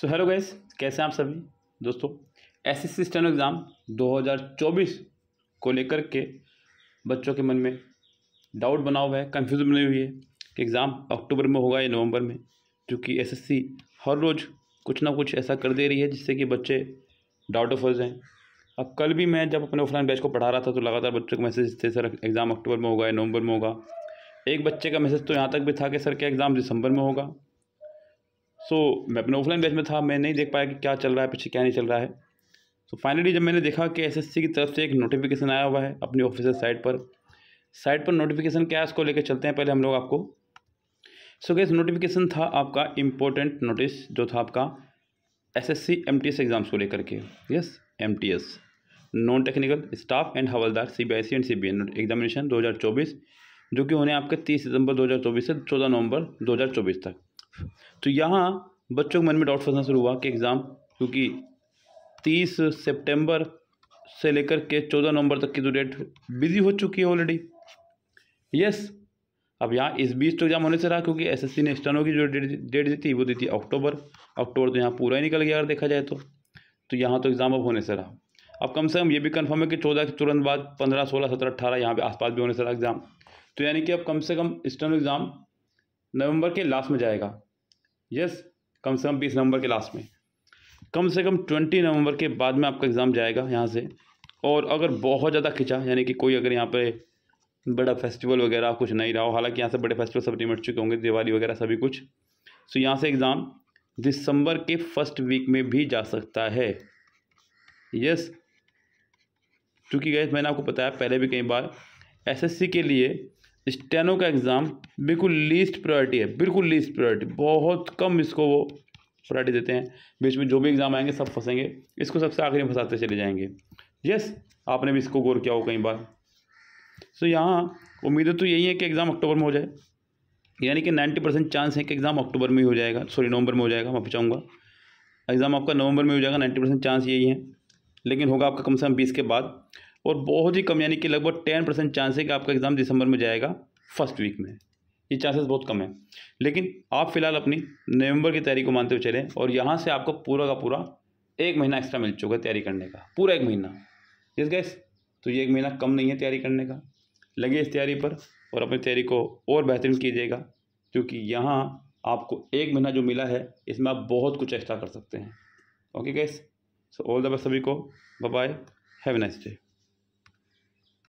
so hello guys कैसे हैं आप सभी दोस्तों एस एस सी एग्ज़ाम 2024 को लेकर के बच्चों के मन में डाउट बना हुआ है कन्फ्यूज़न बनी हुई है कि एग्ज़ाम अक्टूबर में होगा या नवंबर में क्योंकि एसएससी हर रोज़ कुछ ना कुछ ऐसा कर दे रही है जिससे कि बच्चे डाउट ऑफ हैं अब कल भी मैं जब अपने ऑफलाइन बैच को पढ़ा रहा था तो लगातार बच्चों को मैसेज थे सर एग्ज़ाम अक्टूबर में होगा या नवंबर में होगा एक बच्चे का मैसेज तो यहाँ तक भी था कि सर क्या एग्ज़ाम दिसंबर में होगा सो तो so, मैं अपने ऑफलाइन बैच में था मैं नहीं देख पाया कि क्या चल रहा है पीछे क्या नहीं चल रहा है सो so, फाइनली जब मैंने देखा कि एसएससी की तरफ से एक नोटिफिकेशन आया हुआ है अपनी ऑफिसर साइट पर साइट पर नोटिफिकेशन क्या है उसको लेकर चलते हैं पहले हम लोग आपको सो गैस नोटिफिकेशन था आपका इम्पोर्टेंट नोटिस जो था आपका S S C M T S exams को लेकर के S M T S non technical staff and हवलदार C B I C and C B N examination दो हज़ार चौबीस जो कि होने आपके तीस सितंबर दो हज़ार चौबीस से चौदह नवंबर दो हज़ार चौबीस तक तो यहाँ बच्चों के मन में डाउट फंसना शुरू हुआ कि एग्ज़ाम क्योंकि तीस सितंबर से लेकर के चौदह नवंबर तक की जो डेट बिजी हो चुकी है ऑलरेडी यस अब यहाँ इस बीच तो एग्जाम होने से रहा क्योंकि एसएससी ने स्टनों की जो डेट डेट दी थी वो दी थी अक्टूबर अक्टूबर तो यहाँ पूरा ही निकल गया अगर देखा जाए तो तो यहाँ तो एग्ज़ाम अब होने से रहा अब कम से कम ये भी कन्फर्म है कि चौदह के तुरंत बाद पंद्रह सोलह सत्रह अट्ठारह यहाँ पे आसपास भी होने से रहा एग्ज़ाम तो यानी कि अब कम से कम स्टर्नो एग्ज़ाम नवंबर के लास्ट में जाएगा यस कम से कम बीस नवंबर के लास्ट में कम से कम ट्वेंटी नवंबर के बाद में आपका एग्ज़ाम जाएगा यहाँ से और अगर बहुत ज़्यादा खिंचा यानी कि कोई अगर यहाँ पर बड़ा फेस्टिवल वगैरह कुछ नहीं रहा हो हालांकि यहाँ से बड़े फेस्टिवल सब निमट चुके होंगे दिवाली वगैरह सभी कुछ सो यहाँ से एग्ज़ाम दिसंबर के फर्स्ट वीक में भी जा सकता है यस क्योंकि गैस मैंने आपको बताया पहले भी कई बार एसएससी के लिए स्टेनो का एग्ज़ाम बिल्कुल लीस्ट प्रायोरिटी है बिल्कुल लीस्ट प्रायोरिटी बहुत कम इसको वो प्रायोरिटी देते हैं बीच में जो भी एग्ज़ाम आएंगे सब फंसेंगे इसको सबसे आखिरी में फंसाते चले जाएंगे यस आपने भी इसको गौर किया हो कई बार सो यहाँ उम्मीदें तो यही है कि एग्ज़ाम अक्टूबर में हो जाए यानी कि नाइन्टी परसेंट चांस है कि एग्ज़ाम अक्टूबर में ही हो जाएगा सॉरी नवंबर में हो जाएगा मैं पहुँचाऊँगा एग्ज़ाम आपका नवंबर में हो जाएगा नाइन्टी परसेंट चांस यही है लेकिन होगा आपका कम से कम बीस के बाद और बहुत ही कम यानी कि लगभग टेन परसेंट चांस है कि आपका एग्ज़ाम दिसंबर में जाएगा फर्स्ट वीक में ये चांसेस बहुत कम है लेकिन आप फिलहाल अपनी नवंबर की तैयारी को मानते हुए चलें और यहाँ से आपको पूरा का पूरा एक महीना एक्स्ट्रा मिल चुका है तैयारी करने का पूरा एक महीना यस गैस तो ये एक महीना कम नहीं है तैयारी करने का लगे इस तैयारी पर और अपनी तैयारी को और बेहतरीन कीजिएगा क्योंकि यहाँ आपको एक महीना जो मिला है इसमें आप बहुत कुछ एक्स्ट्रा कर सकते हैं okay guys so all the best सभी को बाय हैव नाइस डे